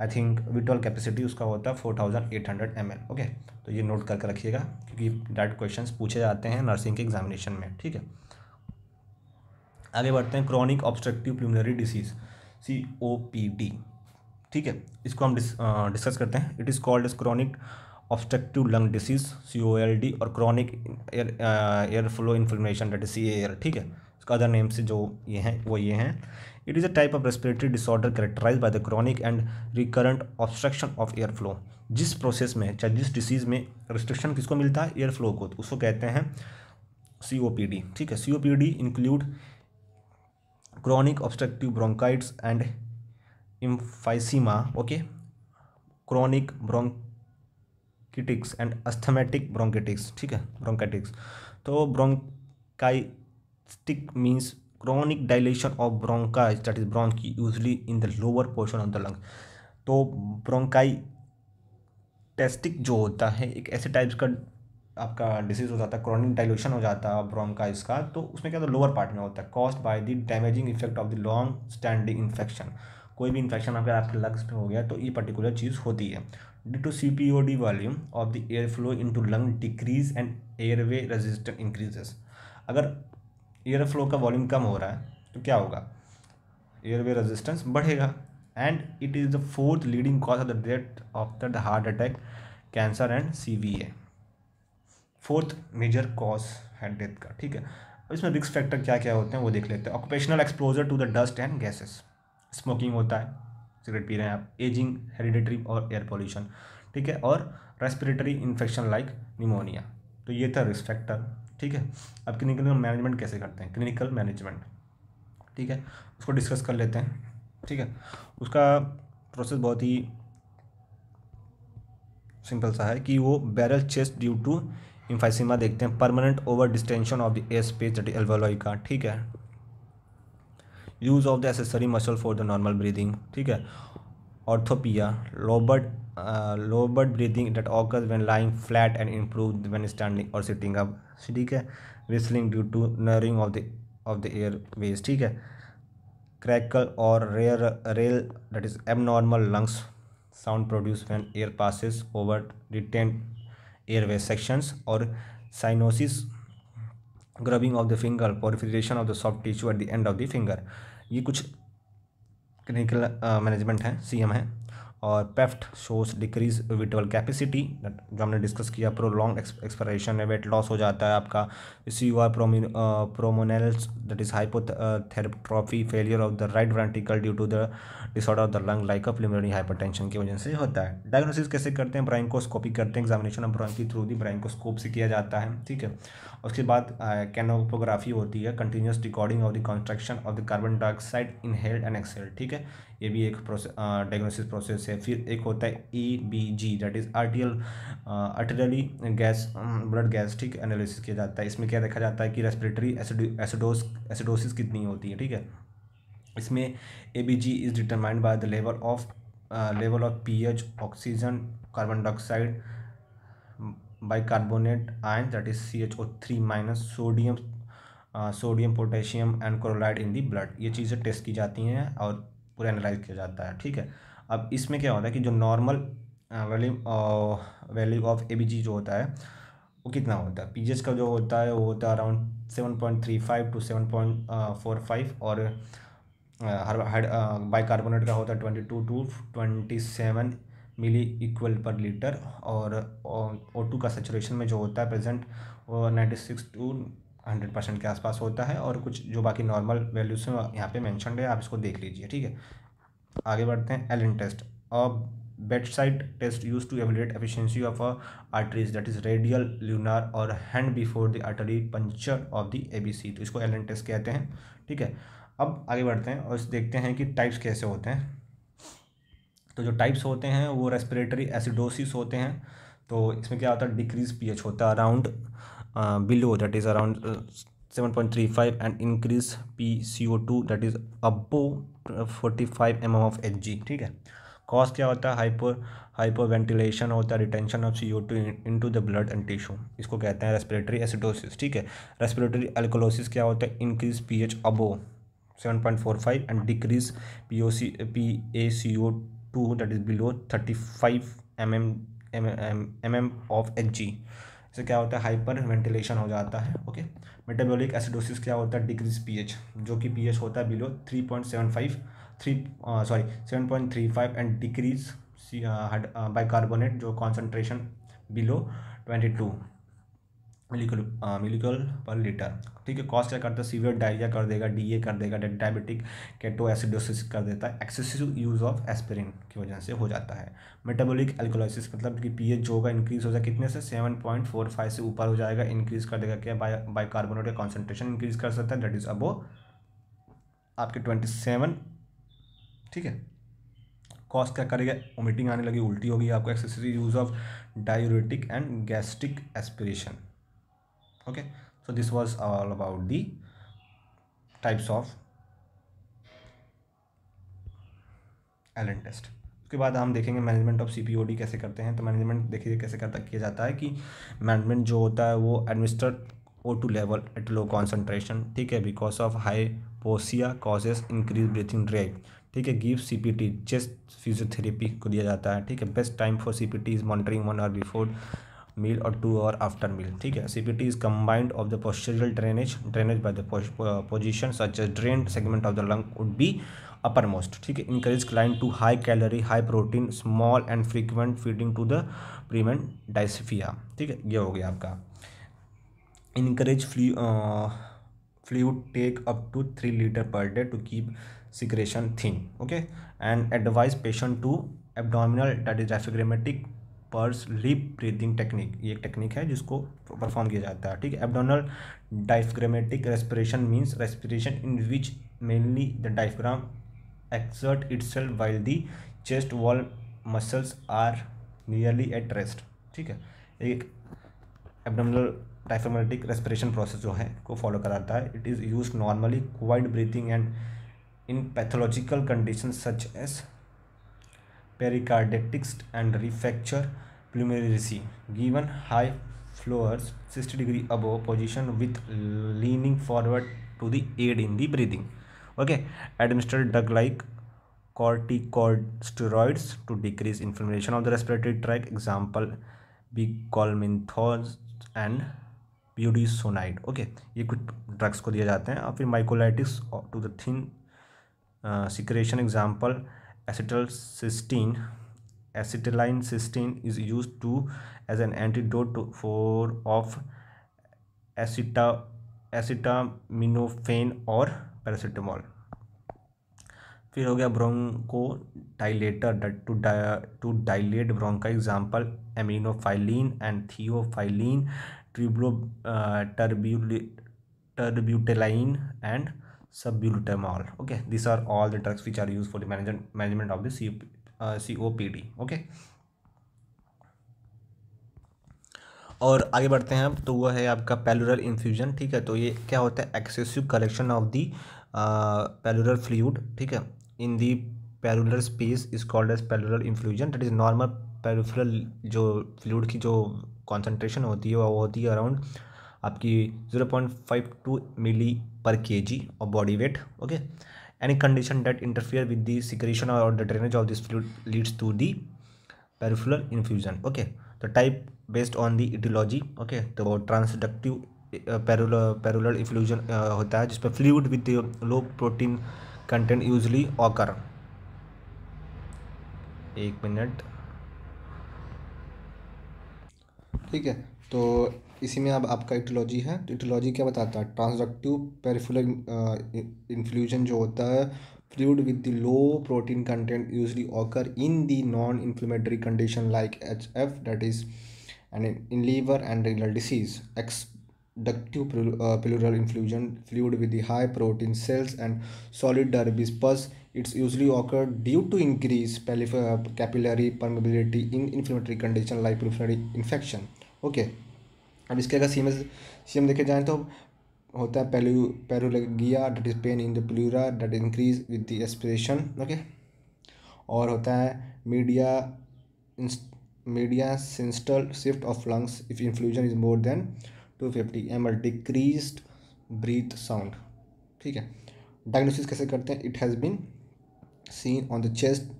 I think vital capacity उसका होता है four thousand eight hundred M L okay तो ये नोट करके रखिएगा क्योंकि डायरेक्ट क्वेश्चंस पूछे जाते हैं नर्सिंग के एग्जामिनेशन में ठीक है आगे बढ़ते हैं chronic obstructive pulmonary disease C O P D ठीक है इसको हम डिस, आ, डिस्कस करते हैं it is called as chronic obstructive lung disease C O L D और chronic air air flow inflammation that C air ठीक है उसका अदर नेम से जो ये हैं वो ये हैं it is a type of respiratory disorder characterize by the chronic and recurrent obstruction of air flow जिस प्रोसेस में चाहे जिस डिसीज़ में रिस्ट्रिक्शन किसको मिलता है एयर फ्लो को तो उसको कहते हैं सी ओ पी डी ठीक है C O P D include chronic obstructive bronchitis and emphysema okay chronic bronch bronchitis and asthmatic bronchitis ठीक है ब्रोंकेटिक्स तो bronchiectasis means chronic dilation of bronchi that is bronchi usually in the lower portion of the lung तो bronchiectasis जो होता है एक ऐसे types का आपका डिसीज़ हो जाता है क्रॉनिक डायलेशन हो जाता है ब्रोंकाइज का तो उसमें क्या होता है लोअर पार्ट में होता है caused by the damaging effect of the long standing infection कोई भी इन्फेक्शन अगर आपके लंग्स में हो गया तो ये पर्टिकुलर चीज़ होती है to C P O D volume of the air flow into lung decrease and airway resistance increases अगर एयर फ्लो का वॉल्यूम कम हो रहा है तो क्या होगा एयर वे रजिस्टेंस बढ़ेगा and it is the fourth leading cause of the death of the heart attack cancer and C V A fourth major cause है डेथ का ठीक है अब इसमें रिस्क फैक्टर क्या क्या होते हैं वो देख लेते हैं occupational exposure to the dust and gases smoking होता है सिगरेट पी रहे हैं आप एजिंग हेरिडेटरी और एयर पोल्यूशन ठीक है और रेस्पिरेटरी इन्फेक्शन लाइक निमोनिया तो ये था रिस्क फैक्टर ठीक है अब क्लिनिकल मैनेजमेंट कैसे करते हैं क्लिनिकल मैनेजमेंट ठीक है उसको डिस्कस कर लेते हैं ठीक है उसका प्रोसेस बहुत ही सिंपल सा है कि वो barrel chest due to emphysema देखते हैं permanent over distension of the air space alveoli का ठीक है use of the accessory muscle for the normal breathing ठीक है orthopia low uh, lobert breathing that occurs when lying flat and improved when standing or sitting up ठीक है whistling due to narrowing of the of the airways ठीक crackle or rare rail that is abnormal lungs sound produced when air passes over retained airway sections or cyanosis grubbing of the finger proliferation of the soft tissue at the end of the finger ये कुछ clinical management हैं CM हैं और PFT shows decrease vital capacity जो हमने discuss किया prolong expiration में weight loss हो जाता है आपका C U R pulmonale that is hypertrophy failure of the right ventricle due to the disorder of the lung like pulmonary hypertension की वजह से होता है डायग्नोसिस कैसे करते हैं ब्राइंकोस्कोपी करते हैं examination of bronchi through the bronchoscope से किया जाता है ठीक है उसके बाद कैनोपोग्राफी होती है continuous recording of the construction of the carbon dioxide inhaled and exhaled ठीक है ये भी एक प्रोसेस डायग्नोसिस प्रोसेस है फिर एक होता है E B G that is arterial arterial gas blood gas ठीक एनालिसिस किया जाता है इसमें क्या देखा जाता है कि रेस्पिरेटरी एसिडोस एसिडोसिस कितनी होती है ठीक है इसमें A B G is determined by the level of level of P H oxygen carbon dioxide that is C H O three minus sodium sodium potassium and chloride in the blood ये चीज़ें test की जाती हैं और पूरा analyse किया जाता है ठीक है अब इसमें क्या होता है कि जो normal value value of a जो होता है वो कितना होता है पी का जो होता है वो होता है around seven point three five to seven point four five और uh, हर बाइकार्बोनेट uh, का होता है twenty two to twenty seven milli equal per litre और ओ टू का सेचुरेशन में जो होता है प्रेजेंट वो ninety six to hundred percent के आसपास होता है और कुछ जो बाकी नॉर्मल वैल्यूज हैं यहाँ पे मैंशनड है आप इसको देख लीजिए ठीक है आगे बढ़ते हैं एलिन टेस्ट और bedside test use to evaluate efficiency of a arteries that is radial ulnar और hand before the artery puncture of the A B C तो इसको एलिन टेस्ट कहते हैं ठीक है अब आगे बढ़ते हैं और देखते हैं कि टाइप्स कैसे होते हैं तो जो टाइप्स होते हैं वो रेस्पिरेटरी एसिडोसिस होते हैं तो इसमें क्या होता है डिक्रीज पीएच होता है around below that is around seven point three five and increase P C O two that is above forty five M M of H G ठीक है कॉज क्या होता है हाइपर हाइपर वेंटिलेशन होता है retention of C O two into the blood and tissue इसको कहते हैं रेस्पिरेटरी एसिडोसिस ठीक है रेस्पिरेटरी एल्कोलोसिस क्या होता है increase P H above seven point four five and decrease P O C P A C O two is below thirty five M M M M of H G इससे क्या होता है hyper ventilation हो जाता है okay metabolic acidosis क्या होता है डिक्रीज एच जो कि पी एच होता है below three point seven five three sorry seven point three five and decrease bicarbonate जो concentration below twenty two milliequivalent milliequivalent per litre ठीक है कॉस्ट क्या करता है सीवियर डायरिया कर देगा डीए कर देगा डायबिटिक केटो एसिडोसिस कर देता है एक्सेसिव यूज़ ऑफ एस्पिरिन की वजह से हो जाता है मेटाबॉलिक एल्कोलाइसिस मतलब कि पीएच जो होगा इंक्रीज हो जाएगा कितने से सेवन पॉइंट फोर फाइव से ऊपर हो जाएगा इंक्रीज कर देगा क्या बाई कार्बोनेट का कॉन्सेंट्रेशन इंक्रीज कर सकता है दैट इज़ अबो आपके ट्वेंटी सेवन ठीक है कॉस्ट क्या करेगा वोमिटिंग आने लगी उल्टी होगी आपको excessive use of diuretic and gastric aspiration okay so this was all about the types of Allen test उसके बाद हम देखेंगे मैनेजमेंट ऑफ सी डी कैसे करते हैं तो मैनेजमेंट देखिए कैसे करता किया जाता है कि मैनेजमेंट जो होता है वो administer O two level at low concentration ठीक है because of hypoxia causes increase breathing rate ठीक है give C P T chest physiotherapy को दिया जाता है ठीक है best time for C P T is monitoring one hour before meal और टू आवर आफ्टर मील ठीक है C P T is combined of the postural drainage drainage by the position such as drain segment of the lung would be upper most ठीक है increase client to high calorie high protein small and frequent feeding to the प्रीमन dysphagia ठीक है ये हो गया आपका encourage flu take up to three litre per day to keep secretion thin okay and advise patient to abdominal डाइटिस diaphragmatic purse lip breathing technique ये एक टेक्निक है जिसको परफॉर्म किया जाता है ठीक है abdominal diaphragmatic respiration means respiration in which mainly the diaphragm exert self while the chest wall muscles are nearly at rest ठीक है एक एबडोमिनल डाइफ्रामेटिक रेस्पिरेशन प्रोसेस जो है को फॉलो कराता है it is use normally quiet breathing and in pathological condition such as pericarditis and refracture pulmonary given high floors 60 degree above position with leaning forward to the aid in the breathing okay administered drug like corticosteroids to decrease inflammation of the respiratory tract example beclomethasone and budesonide okay ये कुछ drugs को दिए जाते हैं और फिर mucolytics to the thin secretion example acetyl cysteine acetylene cysteine is used to as an antidote to, for of aceta, acetaminophen और paracetamol फिर हो गया bronchodilator to to dilate bronchi example aminophylline and theophylline ट्रिब्लो terbutaline and subbutamol okay these are all the drugs which are used for the management management of the COP, uh, copd okay और आगे बढ़ते हैं तो वह है आपका पेलुलर infusion ठीक है तो ये क्या होता है excessive collection of the pleural fluid ठीक है in the pleural space is called as pleural infusion that is normal pleural जो फ्लूड की जो कॉन्सेंट्रेशन होती है वो होती है अराउंड आपकी zero point five to milli per K G और body weight okay any condition that interfere with the secretion और the drainage of this fluid leads to the pleural infusion okay तो type based on the aetiology okay तो transudative pleural infusion होता है जिसमें fluid with low protein content usually occur एक minute ठीक है तो इसी में अब आपका इटोलॉजी है तो इटोलॉजी क्या बताता है ट्रांसडक्टिव पेरिफुल इन्फ्लूजन जो होता है fluid with the low protein content usually occur in the non inflammatory condition like H F that is and in liver and renal disease exudative pleural infusion fluid with the high protein cells and solid debris pus it's usually occur due to increase capillary permeability in inflammatory condition like infection okay अब इसके अगर सीम C M देखे जाएँ तो होता है पेलू pleuralgia that is pain in the pleura that increase with the aspiration okay और होता है media mediastinal shift of lungs if infusion is more than two fifty M L decrease breath sound ठीक है diagnosis कैसे करते हैं it has been seen on the chest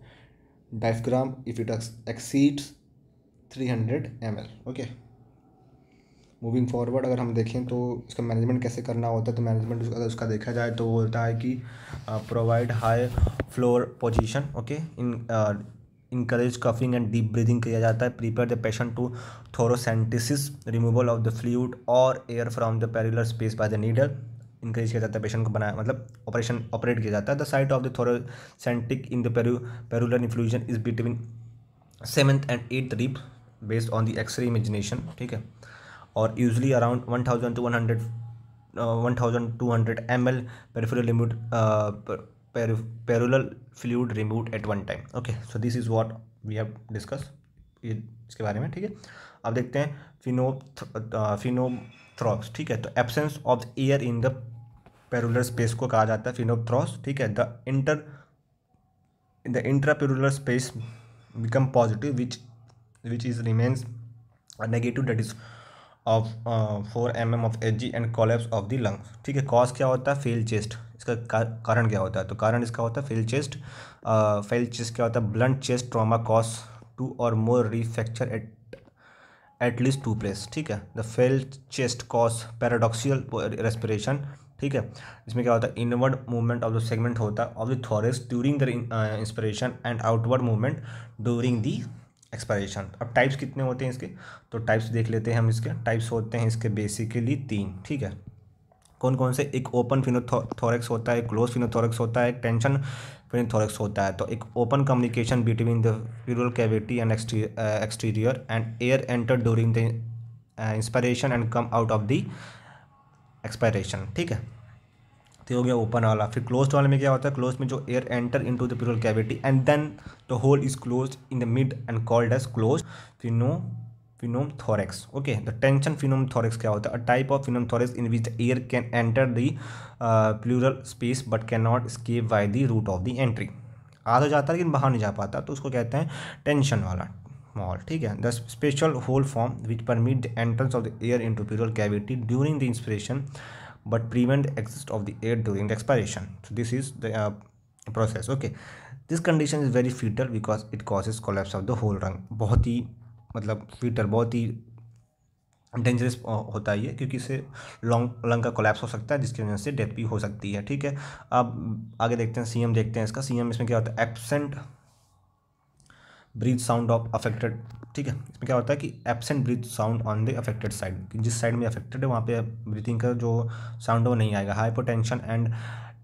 diaphragm if it exceeds three hundred M L okay moving forward अगर हम देखें तो इसका मैनेजमेंट कैसे करना होता है तो मैनेजमेंट अगर उसका देखा जाए तो बोलता है कि provide high floor position okay in encourage coughing and deep breathing किया जाता है prepare the patient to thoracentesis removal of the fluid और air from the pleural space by the needle encourage किया जाता है पेशेंट को बनाया मतलब ऑपरेशन ऑपरेट किया जाता है the site of the thoracentesis in the पेरू pleural infusion is between seventh and eighth rib based on the X ray imagination ठीक है और usually around one thousand to one hundred one thousand to hundred M L peripheral removed pleural fluid removed at one time okay so this is what we have discuss इसके बारे में ठीक है अब देखते हैं फिनो फिनोथ्रॉक्स uh, ठीक है तो absence of air in the pleural space को कहा जाता है फिनोथ्रॉक्स ठीक है the inter the intrapleural space become positive which which is remains negative that is of four M M of H G and collapse of the lungs ठीक है cause क्या होता है फेल चेस्ट इसका कारण क्या होता है तो कारण इसका होता है फेल चेस्ट फेल चेस्ट क्या होता है blunt chest trauma cause two और more rib fracture at at least two place ठीक है the flail chest cause paradoxical respiration ठीक है इसमें क्या होता है inward movement of the segment होता है of the thorax during the inspiration and outward movement during the expiration अब टाइप्स कितने होते हैं इसके तो टाइप्स देख लेते हैं हम इसके टाइप्स होते हैं इसके बेसिकली तीन ठीक है कौन कौन से एक ओपन फिनोथोरक्स होता है क्लोज फिनोथोरक्स होता है एक टेंशन फिनोथोरक्स होता है तो एक open communication between the pleural cavity and exterior and air enter during the inspiration and come out of the expiration ठीक है तो हो गया ओपन वाला फिर क्लोज वाले में क्या होता है क्लोज में जो air enter into the pleural cavity and then the hole is close in the mid and called as close pneumo pneumothorax okay the tension pneumothorax क्या होता है a type of pneumothorax in which the air can enter the pleural space but can not escape by the root of the entry आ तो जाता है लेकिन बाहर नहीं जा पाता तो उसको कहते हैं टेंशन वाला मॉल ठीक है the special hole form which permit the entrance of the air into pleural cavity during the inspiration but prevent exit of the air during the expiration so this is the uh, process okay this condition is very fetal because it causes collapse of the whole lung bahut hi matlab fetal bahut hi dangerous होता ही है क्योंकि इससे long lung का collapse हो सकता है जिसकी वजह से डेथ भी हो सकती है ठीक है अब आगे देखते हैं सीएम देखते हैं इसका सीएम इसमें क्या होता है absent breath sound of affected ठीक है इसमें क्या होता है कि absent breath sound on the affected side जिस साइड में अफेक्टेड है वहाँ पे ब्रीथिंग का जो साउंड वो नहीं आएगा हाइपोटेंशन एंड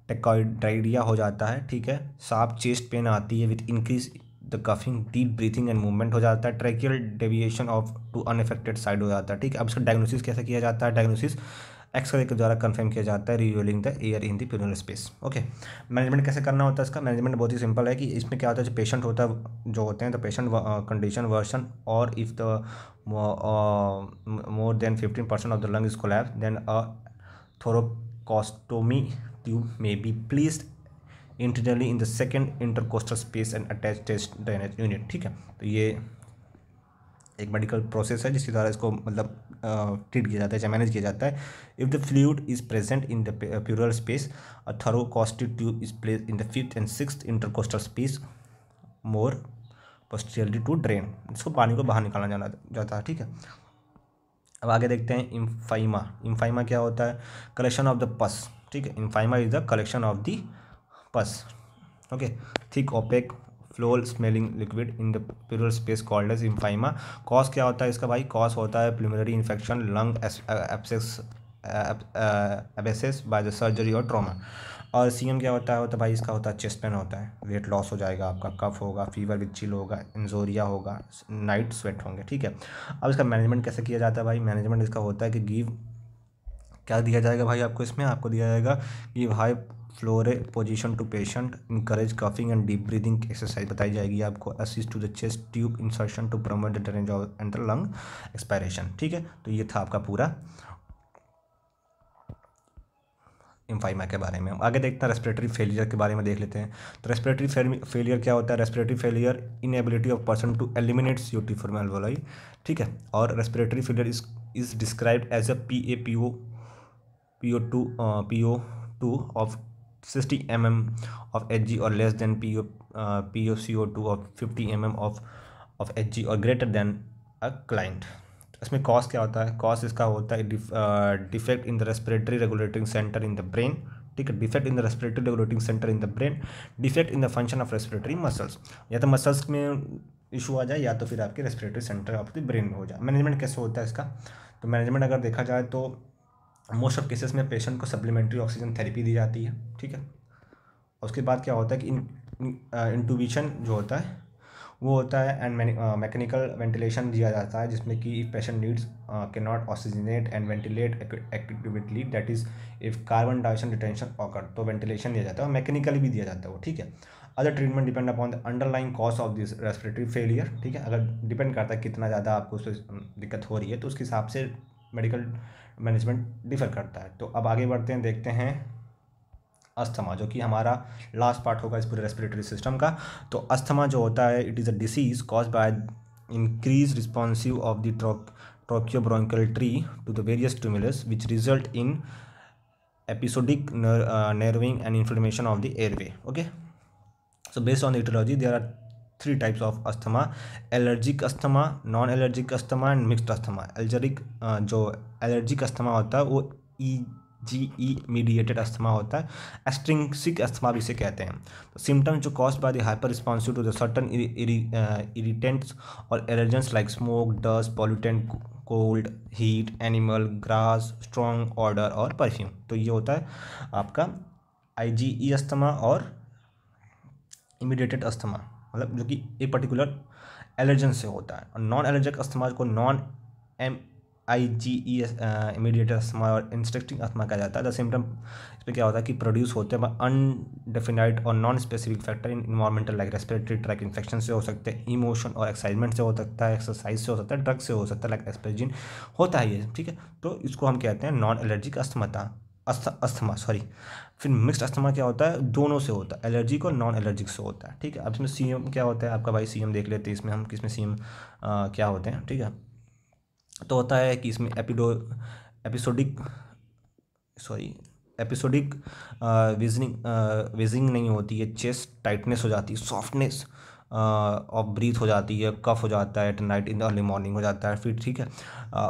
टेकॉइडाइडिया हो जाता है ठीक है साफ चेस्ट पेन आती है with increase the coughing deep breathing and movement हो जाता है tracheal deviation of to unaffected side हो जाता है ठीक है अब इसका डायग्नोसिस कैसे किया जाता है डायग्नोसिस एक्सरे के द्वारा कंफर्म किया जाता है revealing the air in the pleural space okay management कैसे करना होता है इसका मैनेजमेंट बहुत ही सिंपल है कि इसमें क्या होता है जो पेशेंट होता है जो होते हैं द पेशेंट कंडीशन वर्सन और if the more than fifteen percent of the lung इसको lab then a thoracostomy tube may be placed internally in the second intercostal space and attach test drainage unit ठीक है तो ये एक medical process है जिसके द्वारा इसको मतलब ट्रीट किया जाता है चाहे मैनेज किया जाता है if the fluid is present in the pleural space a thoracostomy tube is place in the fifth and six intercostal space more posteriorly to drain इसको पानी को बाहर निकाला जाना जाता है ठीक है अब आगे देखते हैं इम्फाइमा इम्फाइमा क्या होता है कलेक्शन ऑफ द पस ठीक है empyema is the collection of the pus okay thick opaque foul smelling liquid in the pleural space called as empyema cause क्या होता है इसका भाई कॉज होता है pulmonary infection lung abscess by the surgery और ट्रॉमा और सीएम क्या होता है होता भाई इसका होता है चेस्ट पेन होता है वेट लॉस हो जाएगा आपका कफ होगा फीवर विद चिल होगा इंजोरिया होगा नाइट स्वेट होंगे ठीक है अब इसका मैनेजमेंट कैसे किया जाता है भाई मैनेजमेंट इसका होता है कि गिव क्या दिया जाएगा भाई आपको इसमें आपको दिया जाएगा give high Fowler position to patient encourage coughing and deep breathing exercise बताई जाएगी आपको assist to the chest tube insertion to promote the drainage of and the lung expiration ठीक है तो ये था आपका पूरा इम्फाइमा के बारे में आगे देखते हैं रेस्पिरेटरी फेलियर के बारे में देख लेते हैं तो रेस्पिरेटरी फेलियर क्या होता है respiratory failure inability of person to eliminate C O T from alveoli ठीक है और respiratory failure is is described as a P A P O P O two P O two of sixty M M of H G or less than P O P O C O two of fifty M M of of H G or greater than a client इसमें cause क्या होता है cause इसका होता है defect in the respiratory regulating center in the brain ठीक है defect in the respiratory regulating center in the brain defect in the function of respiratory muscles या तो मसल्स में इशू आ जाए या तो फिर आपके रेस्पिरेटरी सेंटर आपके ब्रेन में हो जाए मैनेजमेंट कैसे होता है इसका तो मैनेजमेंट अगर देखा जाए तो मोस्ट ऑफ केसेस में पेशेंट को सप्लीमेंट्री ऑक्सीजन थेरेपी दी जाती है ठीक है उसके बाद क्या होता है कि इंटूबिशन जो होता है वो होता है एंड मैकेनिकल वेंटिलेशन दिया जाता है जिसमें कि इफ़ पेशेंट नीड्स के not oxygenate and ventilate actively that is if carbon dioxide detention occur तो वेंटिलेशन दिया जाता है और मैकेनिकली भी दिया जाता है वो ठीक है other treatment depend upon the underline cause of this respiratory failure ठीक है अगर डिपेंड करता है कितना ज़्यादा आपको उस दिक्कत हो रही है तो उसके हिसाब से मेडिकल मैनेजमेंट डिफ़र करता है तो अब आगे बढ़ते हैं देखते हैं अस्थमा जो कि हमारा लास्ट पार्ट होगा इस पूरे रेस्पिरेटरी सिस्टम का तो अस्थमा जो होता है it is a disease cause by increase responsive of the tracheobronchial tree to the various stimulus which result in episodic narrowing and inflammation of the airway okay so based on the etiology there are three types of asthma allergic asthma non allergic asthma and mixed asthma allergic जो allergic asthma होता है वो ई जी ई mediated asthma होता है एस्ट्रिंगसिक asthma भी इसे कहते हैं तो सिम्टम जो cause by the hyper responsive to the certain irritants और allergens like smoke dust pollutant cold heat animal grass strong odour और परफ्यूम तो ये होता है आपका आई जी ई अस्थमा और इमीडिएटेड अस्थमा मतलब जो कि एक पर्टिकुलर एलर्जन से होता है और नॉन एलर्जिक अस्थमा को non M I G E S immediate asthma और इंस्ट्रक्टिंग अस्थमा कहा जाता है द सिम्टम इसमें क्या होता है कि प्रोड्यूस होते हैं अनडेफिनाइड और non specific factor in environmental like respiratory tract infection से हो सकते हैं इमोशन और एक्साइटमेंट से हो सकता है एक्सरसाइज से हो सकता है ड्रग से हो सकता है लाइक एस्पेजिन होता है ये ठीक है तो इसको हम कहते हैं non allergic asthma asthma sorry फिर मिक्स अस्थमा क्या होता है दोनों से होता है एलर्जिक और नॉन एलर्जिक से होता है ठीक है अब इसमें सी क्या होता है आपका भाई सी देख लेते हैं इसमें हम किसमें सी क्या होते हैं ठीक है तो होता है कि इसमें एपिडो episodic sorry episodic wheezing wheezing नहीं होती है चेस्ट टाइटनेस हो जाती है सॉफ्टनेस और ब्रीथ हो जाती है कफ हो जाता है at night in early morning हो जाता है फिर ठीक है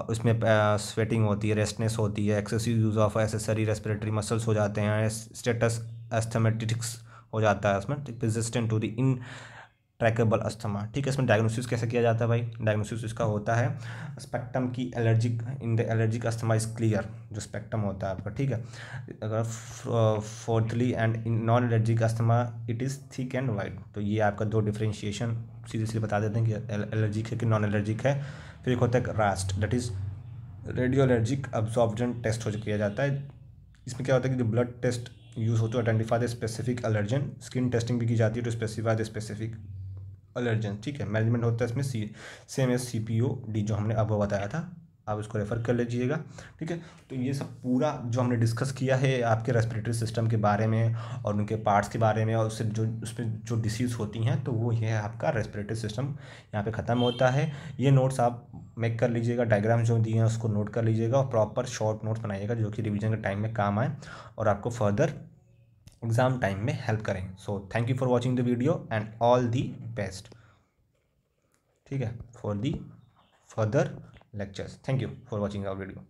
उसमें स्वेटिंग होती है रेस्टनेस होती है excessive use of accessory respiratory muscles हो जाते हैं स्टेटस एस्थेमेटिक्स हो जाता है उसमें resistant to the intractable asthma ठीक है इसमें डायग्नोसिस कैसे किया जाता है भाई डायग्नोसिस इसका होता है स्पेक्ट्रम की allergic in the allergic asthma is clear जो स्पेक्ट्रम होता है आपका ठीक है अगर frothy and non allergic asthma it is thick and wide तो ये आपका दो डिफ्रेंशिएशन सीधे सीधे बता देते हैं कि एलर्जिक है कि नॉन एलर्जिक है फिर एक होता है RAST that is radio allergic absorbent test हो किया जाता है इसमें क्या होता है कि जो ब्लड टेस्ट यूज़ होते हैं identify the specific allergen skin testing भी की जाती है to specify the specific allergen ठीक है मैनेजमेंट होता है इसमें see same as C P O D जो हमने अब बताया था आप इसको रेफ़र कर लीजिएगा ठीक है तो ये सब पूरा जो हमने डिस्कस किया है आपके रेस्पिरेटरी सिस्टम के बारे में और उनके पार्ट्स के बारे में और उससे जो उस पर जो डिसीज़ होती हैं तो वो ये है आपका रेस्पिरेटरी सिस्टम यहाँ पे ख़त्म होता है ये नोट्स आप मेक कर लीजिएगा डायग्राम जो दिए हैं उसको नोट कर लीजिएगा और प्रॉपर शॉर्ट नोट्स बनाइएगा जो कि रिविज़न के टाइम में काम आए और आपको फर्दर एग्ज़ाम टाइम में हेल्प करें so thank you for watching the video and all the best ठीक है for the further lectures thank you for watching our video